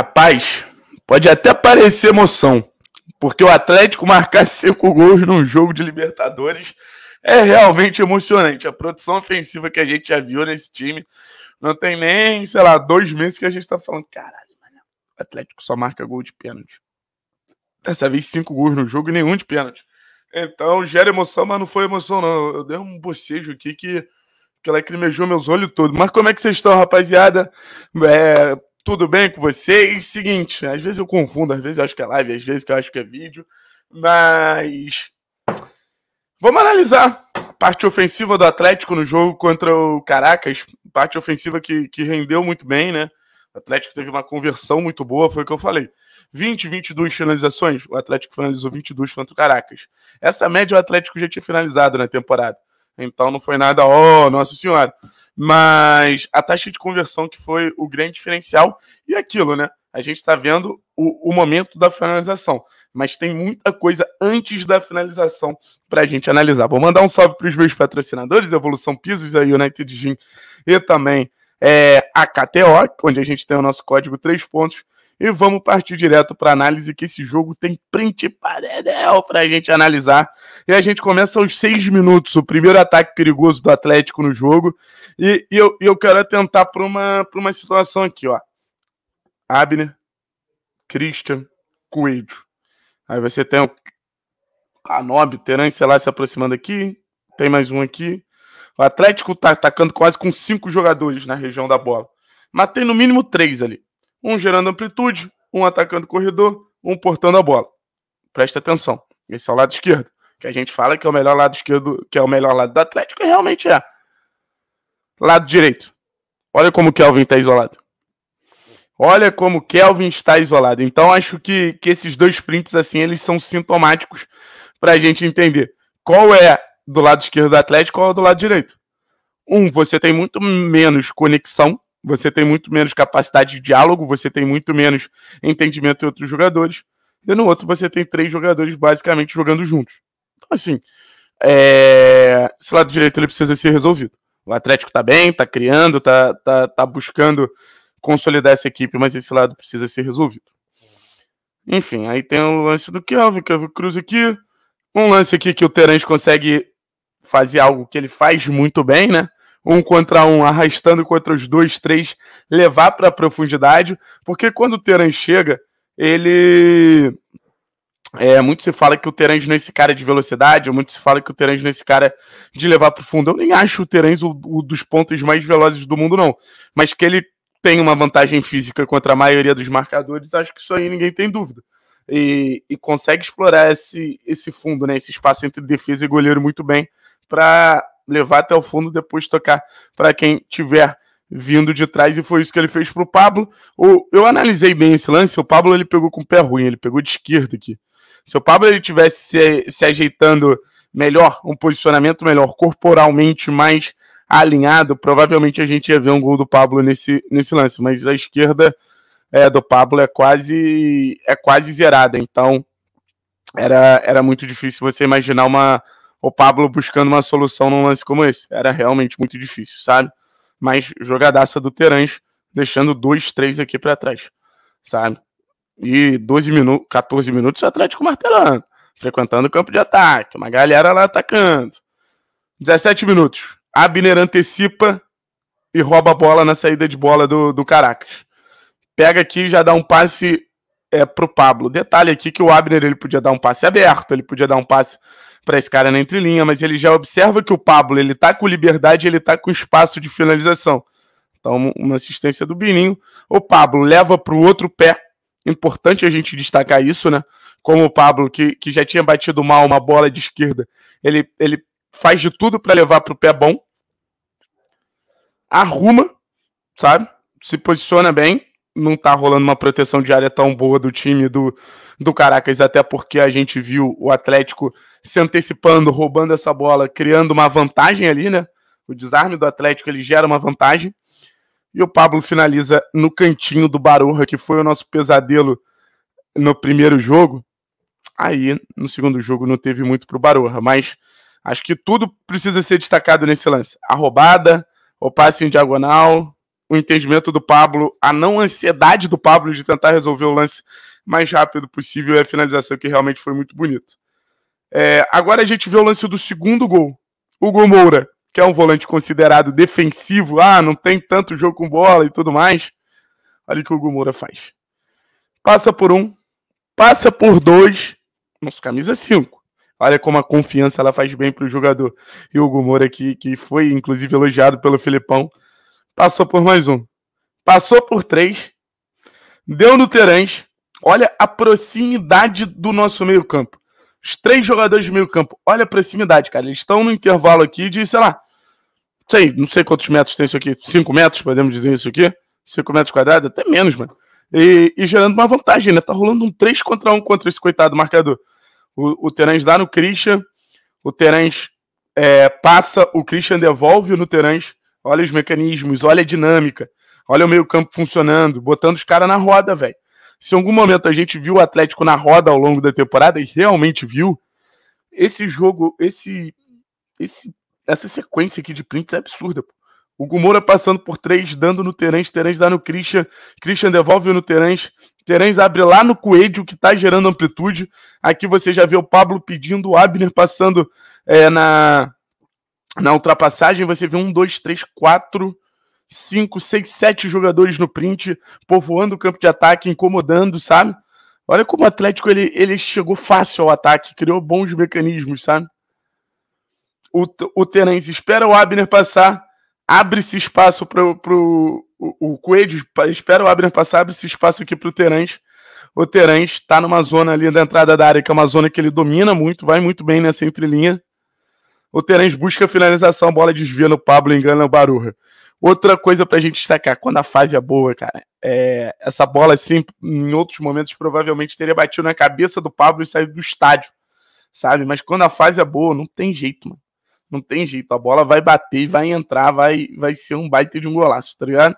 Rapaz, pode até parecer emoção, porque o Atlético marcar cinco gols num jogo de Libertadores é realmente emocionante. A produção ofensiva que a gente já viu nesse time não tem nem, sei lá, dois meses que a gente tá falando, caralho, mano, o Atlético só marca gol de pênalti. Dessa vez cinco gols no jogo e nenhum de pênalti. Então gera emoção, mas não foi emoção não. Eu dei um bocejo aqui que que lacrimejou meus olhos todos. Mas como é que vocês estão, rapaziada? É, tudo bem com vocês? Seguinte, às vezes eu confundo, às vezes eu acho que é live, às vezes eu acho que é vídeo, mas vamos analisar a parte ofensiva do Atlético no jogo contra o Caracas, parte ofensiva que, que rendeu muito bem, né? O Atlético teve uma conversão muito boa, foi o que eu falei. 20, 22 finalizações, o Atlético finalizou 22 contra o Caracas. Essa média o Atlético já tinha finalizado na temporada. Então não foi nada, ó, oh, nossa senhora. Mas a taxa de conversão que foi o grande diferencial e é aquilo, né? A gente está vendo o, o, momento da finalização, mas tem muita coisa antes da finalização para a gente analisar. Vou mandar um salve para os meus patrocinadores, Evolução Pisos, a United Gym e também é, a KTO, onde a gente tem o nosso código 3 pontos e vamos partir direto para análise, que esse jogo tem print para a gente analisar. E a gente começa aos seis minutos, o primeiro ataque perigoso do Atlético no jogo. E, e eu, eu quero atentar para uma, uma situação aqui, ó. Abner, Christian, Coelho. Aí você tem o Canob, Teran, sei lá, se aproximando aqui. Tem mais um aqui. O Atlético tá atacando quase com cinco jogadores na região da bola. Mas tem no mínimo três ali um gerando amplitude, um atacando o corredor, um portando a bola. Presta atenção. Esse é o lado esquerdo, que a gente fala que é o melhor lado esquerdo, que é o melhor lado do Atlético, e realmente é. Lado direito. Olha como o Kelvin está isolado. Olha como o Kelvin está isolado. Então acho que, que esses dois prints assim, eles são sintomáticos para a gente entender qual é do lado esquerdo do Atlético, qual é do lado direito. Um, você tem muito menos conexão você tem muito menos capacidade de diálogo, você tem muito menos entendimento de outros jogadores. E no outro você tem três jogadores basicamente jogando juntos. Então, assim, é... esse lado direito ele precisa ser resolvido. O Atlético tá bem, tá criando, tá, tá, tá buscando consolidar essa equipe, mas esse lado precisa ser resolvido. Enfim, aí tem o lance do Kelvin, Kelvin Cruz aqui. Um lance aqui que o Terence consegue fazer algo que ele faz muito bem, né? um contra um, arrastando contra os dois, três, levar para a profundidade, porque quando o Teran chega, ele. É, muito se fala que o Terãs não é esse cara de velocidade, muito se fala que o Terãs não é esse cara de levar para o fundo. Eu nem acho o Terãs o, o dos pontos mais velozes do mundo, não. Mas que ele tem uma vantagem física contra a maioria dos marcadores, acho que isso aí ninguém tem dúvida. E, e consegue explorar esse, esse fundo, né, esse espaço entre defesa e goleiro muito bem para levar até o fundo, depois tocar para quem tiver vindo de trás e foi isso que ele fez para o Pablo. Eu analisei bem esse lance, o Pablo ele pegou com o pé ruim, ele pegou de esquerda aqui. Se o Pablo ele tivesse se, se ajeitando melhor, um posicionamento melhor, corporalmente mais alinhado, provavelmente a gente ia ver um gol do Pablo nesse, nesse lance, mas a esquerda é, do Pablo é quase é quase zerada, então era, era muito difícil você imaginar uma o Pablo buscando uma solução num lance como esse. Era realmente muito difícil, sabe? Mas jogadaça do Terãs, deixando dois, três aqui para trás, sabe? E 12 minutos, 14 minutos o Atlético martelando, frequentando o campo de ataque, uma galera lá atacando. 17 minutos. Abner antecipa e rouba a bola na saída de bola do, do Caracas. Pega aqui, já dá um passe é, pro Pablo. Detalhe aqui que o Abner ele podia dar um passe aberto, ele podia dar um passe para esse cara na entrelinha, mas ele já observa que o Pablo ele tá com liberdade, ele tá com espaço de finalização. Então, uma assistência do Bininho. O Pablo leva para o outro pé. Importante a gente destacar isso, né? Como o Pablo, que, que já tinha batido mal uma bola de esquerda, ele, ele faz de tudo para levar para o pé bom. Arruma, sabe? Se posiciona bem não tá rolando uma proteção diária tão boa do time do, do Caracas, até porque a gente viu o Atlético se antecipando, roubando essa bola, criando uma vantagem ali, né? O desarme do Atlético ele gera uma vantagem. E o Pablo finaliza no cantinho do Barurra, que foi o nosso pesadelo no primeiro jogo. Aí, no segundo jogo, não teve muito pro Barurra, mas acho que tudo precisa ser destacado nesse lance. A roubada, o passe em diagonal, o entendimento do Pablo, a não ansiedade do Pablo de tentar resolver o lance mais rápido possível e é a finalização que realmente foi muito bonita. É, agora a gente vê o lance do segundo gol. o Moura, que é um volante considerado defensivo, ah, não tem tanto jogo com bola e tudo mais. Olha o que o Hugo Moura faz. Passa por um, passa por dois, nossa, camisa cinco. Olha como a confiança ela faz bem para o jogador. E o Hugo Moura, que, que foi inclusive elogiado pelo Filipão, passou por mais um. Passou por três, deu no Terãs. Olha a proximidade do nosso meio-campo. Os três jogadores de meio-campo, olha a proximidade, cara. Eles estão no intervalo aqui de, sei lá, sei, não sei quantos metros tem isso aqui, cinco metros, podemos dizer isso aqui. cinco metros quadrados, até menos, mano. E, e, gerando uma vantagem, né? Tá rolando um 3 contra 1 contra esse coitado marcador. O, o Terãs dá no Christian, o Terãs é, passa, o Christian devolve no Terence olha os mecanismos, olha a dinâmica, olha o meio-campo funcionando, botando os caras na roda, velho. Se em algum momento a gente viu o Atlético na roda ao longo da temporada e realmente viu, esse jogo, esse, esse essa sequência aqui de prints é absurda. Pô. O Gumora passando por três, dando no Terence, Terence dá no Christian, Christian devolve no Terence, Terence abre lá no Coelho, que tá gerando amplitude. Aqui você já vê o Pablo pedindo, o Abner passando é, na, na ultrapassagem, você vê um, dois, três, quatro, cinco, seis, sete jogadores no print, povoando o campo de ataque, incomodando, sabe? Olha como o Atlético ele, ele chegou fácil ao ataque, criou bons mecanismos, sabe? O, o Terence espera o Abner passar, abre-se espaço para o, o Coelho, espera o Abner passar, abre-se espaço aqui para o Terence. O Terence está numa zona ali da entrada da área, que é uma zona que ele domina muito, vai muito bem nessa entrelinha. O Terence busca finalização, bola desvia no Pablo, engana o Baruja. Outra coisa pra gente destacar, quando a fase é boa, cara, é, essa bola, assim, em outros momentos, provavelmente teria batido na cabeça do Pablo e saído do estádio, sabe? Mas quando a fase é boa, não tem jeito, mano. Não tem jeito. A bola vai bater, vai entrar, vai, vai ser um baita de um golaço, tá ligado?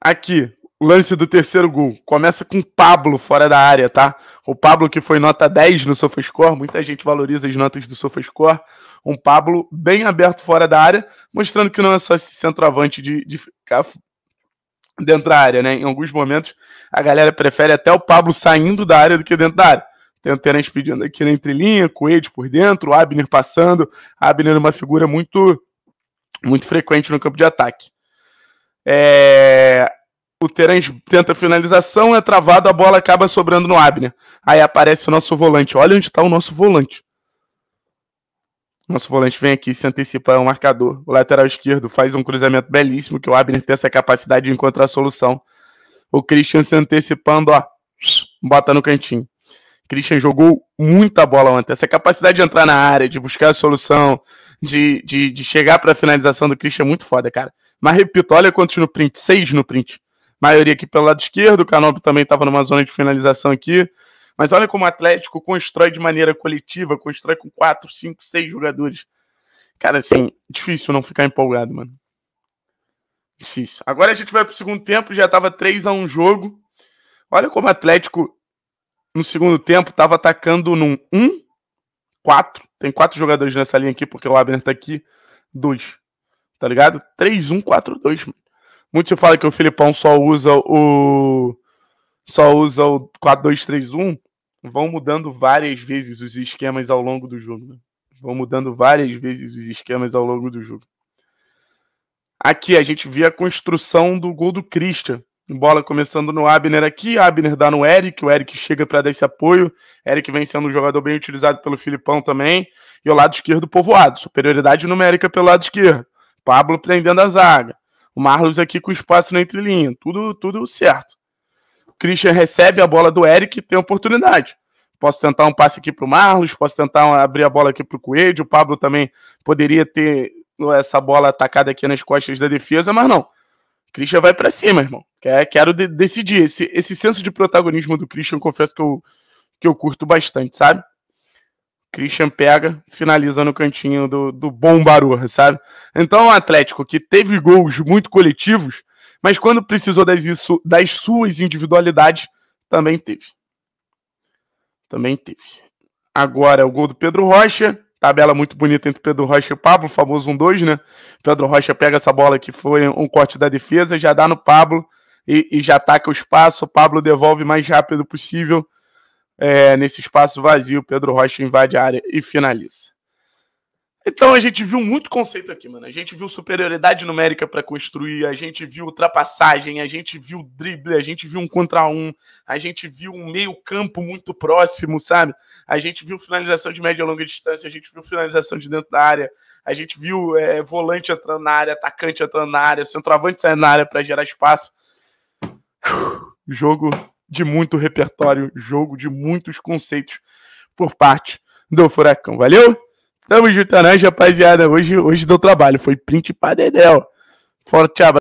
Aqui, lance do terceiro gol. Começa com o Pablo fora da área, tá? O Pablo que foi nota 10 no SofaScore, muita gente valoriza as notas do SofaScore. Um Pablo bem aberto fora da área, mostrando que não é só esse centroavante de, de ficar dentro da área, né? Em alguns momentos, a galera prefere até o Pablo saindo da área do que dentro da área. Tem o Terence pedindo aqui na entrelinha, Coelho por dentro, o Abner passando. Abner é uma figura muito, muito frequente no campo de ataque. É, o Terence tenta finalização, é travado, a bola acaba sobrando no Abner. Aí aparece o nosso volante. Olha onde está o nosso volante. Nosso volante vem aqui, se antecipa ao é marcador. O lateral esquerdo faz um cruzamento belíssimo, que o Abner tem essa capacidade de encontrar a solução. O Christian se antecipando, ó, bota no cantinho. Christian jogou muita bola ontem. Essa capacidade de entrar na área, de buscar a solução, de, de, de chegar para a finalização do Christian é muito foda, cara. Mas repito, olha quantos no print, seis no print maioria aqui pelo lado esquerdo, o Canop também estava numa zona de finalização aqui. Mas olha como o Atlético constrói de maneira coletiva, constrói com quatro, cinco, seis jogadores. Cara, assim, difícil não ficar empolgado, mano. Difícil. Agora a gente vai pro segundo tempo, já tava 3 a 1 jogo. Olha como o Atlético no segundo tempo tava atacando num 1 4. Tem quatro jogadores nessa linha aqui porque o Abner tá aqui, dois. Tá ligado? 3 1 4 2. Mano. Muito se fala que o Filipão só usa o. Só usa o 4-2-3-1. Vão mudando várias vezes os esquemas ao longo do jogo. Né? Vão mudando várias vezes os esquemas ao longo do jogo. Aqui a gente vê a construção do gol do Christian. Bola começando no Abner aqui, Abner dá no Eric, o Eric chega para dar esse apoio. Eric vem sendo um jogador bem utilizado pelo Filipão também. E o lado esquerdo povoado, superioridade numérica pelo lado esquerdo. Pablo prendendo a zaga. O Marlos aqui com espaço na entrelinha. Tudo, tudo certo. O Christian recebe a bola do Eric e tem oportunidade. Posso tentar um passe aqui para o Marlos, posso tentar abrir a bola aqui para o Coelho. O Pablo também poderia ter uh, essa bola atacada aqui nas costas da defesa, mas não. Christian vai para cima, irmão. quero de decidir. Esse, esse senso de protagonismo do Christian, confesso que eu, que eu curto bastante, sabe? Christian pega, finaliza no cantinho do, do bom Barua, sabe? Então, é um Atlético que teve gols muito coletivos, mas quando precisou das, isso, das suas individualidades, também teve. Também teve. Agora, o gol do Pedro Rocha, tabela muito bonita entre Pedro Rocha e Pablo, famoso 1-2, né? Pedro Rocha pega essa bola que foi um corte da defesa, já dá no Pablo e, e já ataca o espaço, o Pablo devolve mais rápido possível é, nesse espaço vazio, Pedro Rocha invade a área e finaliza. Então a gente viu muito conceito aqui, mano. A gente viu superioridade numérica para construir, a gente viu ultrapassagem, a gente viu drible, a gente viu um contra um, a gente viu um meio-campo muito próximo, sabe? A gente viu finalização de média e longa distância, a gente viu finalização de dentro da área, a gente viu é, volante entrando na área, atacante entrando na área, centroavante saindo na área para gerar espaço. O jogo de muito repertório, jogo de muitos conceitos por parte do Furacão. Valeu? Tamo junto, né, rapaziada? Hoje, hoje deu trabalho, foi print pra dedéu. Forte abraço.